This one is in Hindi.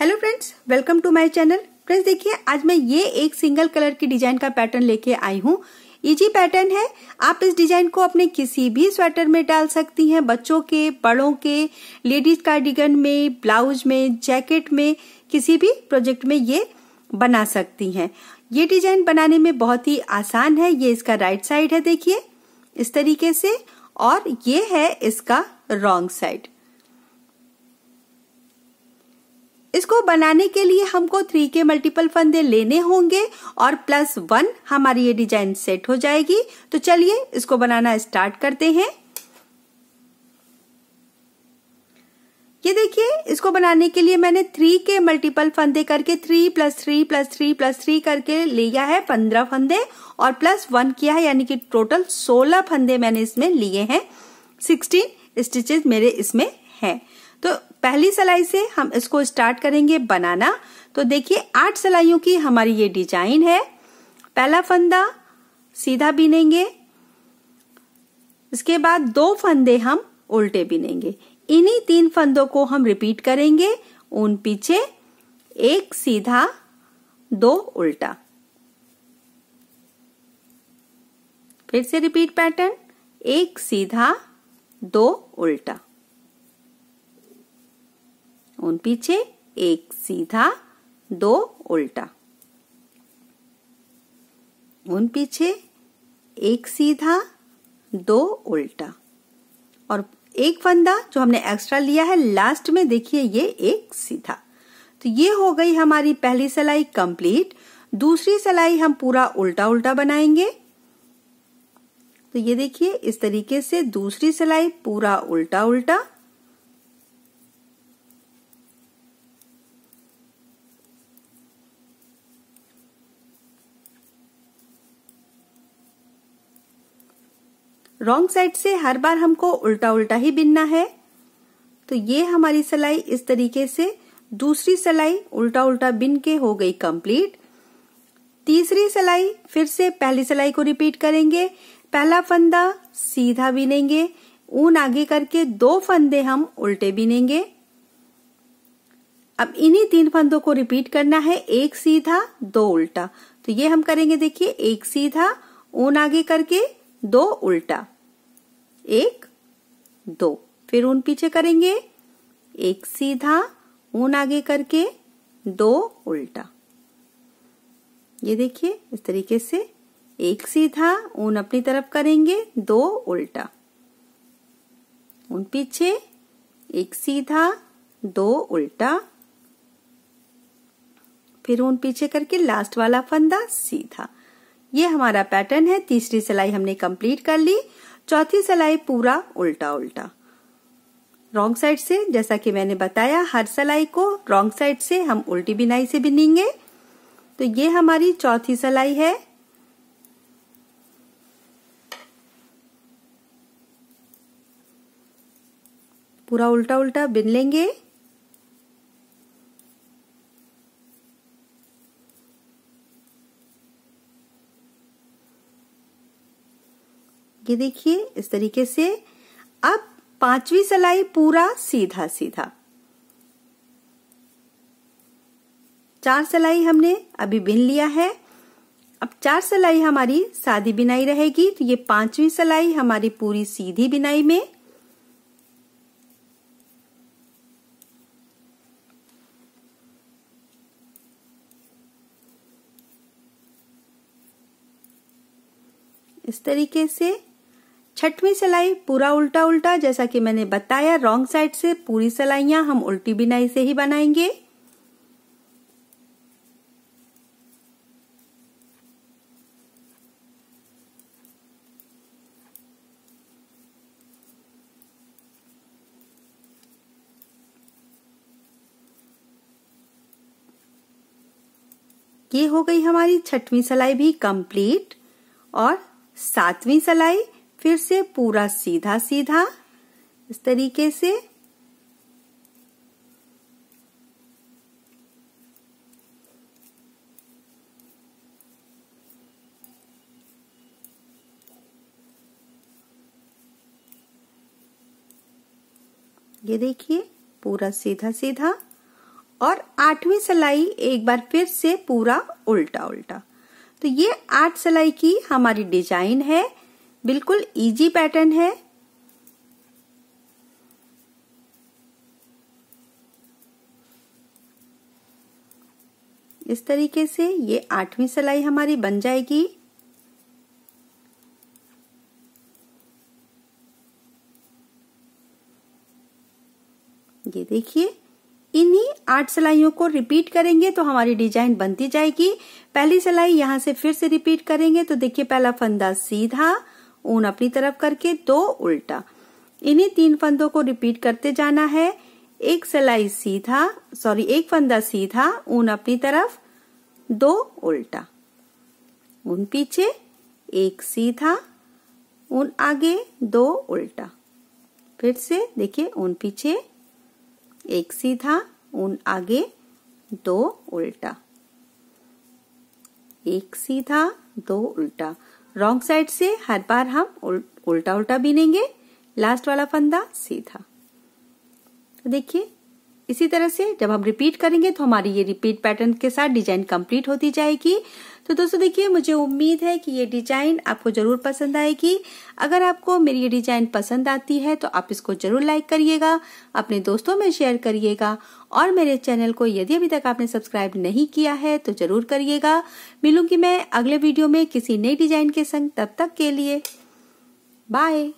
hello friends welcome to my channel friends देखिए आज मैं ये एक सिंगल कलर की डिजाइन का पैटर्न लेके आई हूँ इजी पैटर्न है आप इस डिजाइन को अपने किसी भी स्वेटर में डाल सकती हैं बच्चों के बड़ों के लेडीज कार्डिगन में ब्लाउज में जैकेट में किसी भी प्रोजेक्ट में ये बना सकती हैं ये डिजाइन बनाने में बहुत ही आसान है ये इसका राइट साइड है देखिए इस तरीके से और ये है इसका रॉन्ग साइड इसको बनाने के लिए हमको थ्री के मल्टीपल फंदे लेने होंगे और प्लस वन हमारी ये डिजाइन सेट हो जाएगी तो चलिए इसको बनाना स्टार्ट करते हैं ये देखिए इसको बनाने के लिए मैंने थ्री के मल्टीपल फंदे करके three plus three plus three plus three करके लिया है पंद्रह फंदे और प्लस वन किया है यानी कि टोटल सोलह फंदे मैंने इसमें लिए हैं सिक्सटीन स्टिचेस मेरे इसमें हैं पहली सिलाई से हम इसको स्टार्ट करेंगे बनाना तो देखिए आठ सिलाइयों की हमारी ये डिजाइन है पहला फंदा सीधा बिनेंगे इसके बाद दो फंदे हम उल्टे बिनेंगे इन्हीं तीन फंदों को हम रिपीट करेंगे उन पीछे एक सीधा दो उल्टा फिर से रिपीट पैटर्न एक सीधा दो उल्टा उन पीछे एक सीधा दो उल्टा उन पीछे एक सीधा दो उल्टा और एक फंदा जो हमने एक्स्ट्रा लिया है लास्ट में देखिए ये एक सीधा तो ये हो गई हमारी पहली सिलाई कंप्लीट दूसरी सिलाई हम पूरा उल्टा उल्टा बनाएंगे तो ये देखिए इस तरीके से दूसरी सिलाई पूरा उल्टा उल्टा रॉन्ग साइड से हर बार हमको उल्टा उल्टा ही बिनना है तो ये हमारी सिलाई इस तरीके से दूसरी सिलाई उल्टा उल्टा बिन के हो गई कंप्लीट तीसरी सिलाई फिर से पहली सिलाई को रिपीट करेंगे पहला फंदा सीधा बिनेंगे ऊन आगे करके दो फंदे हम उल्टे बिनेंगे अब इन्हीं तीन फंदों को रिपीट करना है एक सीधा दो उल्टा तो ये हम करेंगे देखिए एक सीधा ऊन आगे करके दो उल्टा एक दो फिर ऊन पीछे करेंगे एक सीधा ऊन आगे करके दो उल्टा ये देखिए इस तरीके से एक सीधा ऊन अपनी तरफ करेंगे दो उल्टा उन पीछे एक सीधा दो उल्टा फिर ऊन पीछे करके लास्ट वाला फंदा सीधा ये हमारा पैटर्न है तीसरी सिलाई हमने कंप्लीट कर ली चौथी सिलाई पूरा उल्टा उल्टा रॉन्ग साइड से जैसा कि मैंने बताया हर सिलाई को रॉन्ग साइड से हम उल्टी बिनाई से बिनेंगे तो ये हमारी चौथी सिलाई है पूरा उल्टा उल्टा बिन लेंगे ये देखिए इस तरीके से अब पांचवी सलाई पूरा सीधा सीधा चार सलाई हमने अभी बिन लिया है अब चार सलाई हमारी सादी बिनाई रहेगी तो ये पांचवी सलाई हमारी पूरी सीधी बिनाई में इस तरीके से छठवीं सिलाई पूरा उल्टा उल्टा जैसा कि मैंने बताया रॉन्ग साइड से पूरी सिलाइया हम उल्टी बिनाई से ही बनाएंगे ये हो गई हमारी छठवीं सिलाई भी कंप्लीट और सातवीं सलाई फिर से पूरा सीधा सीधा इस तरीके से ये देखिए पूरा सीधा सीधा और आठवीं सिलाई एक बार फिर से पूरा उल्टा उल्टा तो ये आठ सिलाई की हमारी डिजाइन है बिल्कुल इजी पैटर्न है इस तरीके से ये आठवीं सिलाई हमारी बन जाएगी ये देखिए इन्हीं आठ सिलाइयों को रिपीट करेंगे तो हमारी डिजाइन बनती जाएगी पहली सिलाई यहां से फिर से रिपीट करेंगे तो देखिए पहला फंदा सीधा ऊन अपनी तरफ करके दो उल्टा इन्हीं तीन फंदों को रिपीट करते जाना है एक सिलाई सीधा सॉरी एक फंदा सीधा ऊन अपनी तरफ दो उल्टा ऊन पीछे एक सीधा ऊन आगे दो उल्टा फिर से देखिए ऊन पीछे एक सीधा ऊन आगे दो उल्टा एक सीधा दो उल्टा रॉन्ग साइड से हर बार हम उल्टा उल्टा बीनेंगे लास्ट वाला फंदा सीधा तो देखिए इसी तरह से जब हम रिपीट करेंगे तो हमारी ये रिपीट पैटर्न के साथ डिजाइन कंप्लीट होती जाएगी तो दोस्तों देखिए मुझे उम्मीद है कि ये डिजाइन आपको जरूर पसंद आएगी अगर आपको मेरी ये डिजाइन पसंद आती है तो आप इसको जरूर लाइक करिएगा अपने दोस्तों में शेयर करिएगा और मेरे चैनल को यदि अभी तक आपने सब्सक्राइब नहीं किया है तो जरूर करिएगा मिलूंगी मैं अगले वीडियो में किसी नई डिजाइन के संग तब तक के लिए बाय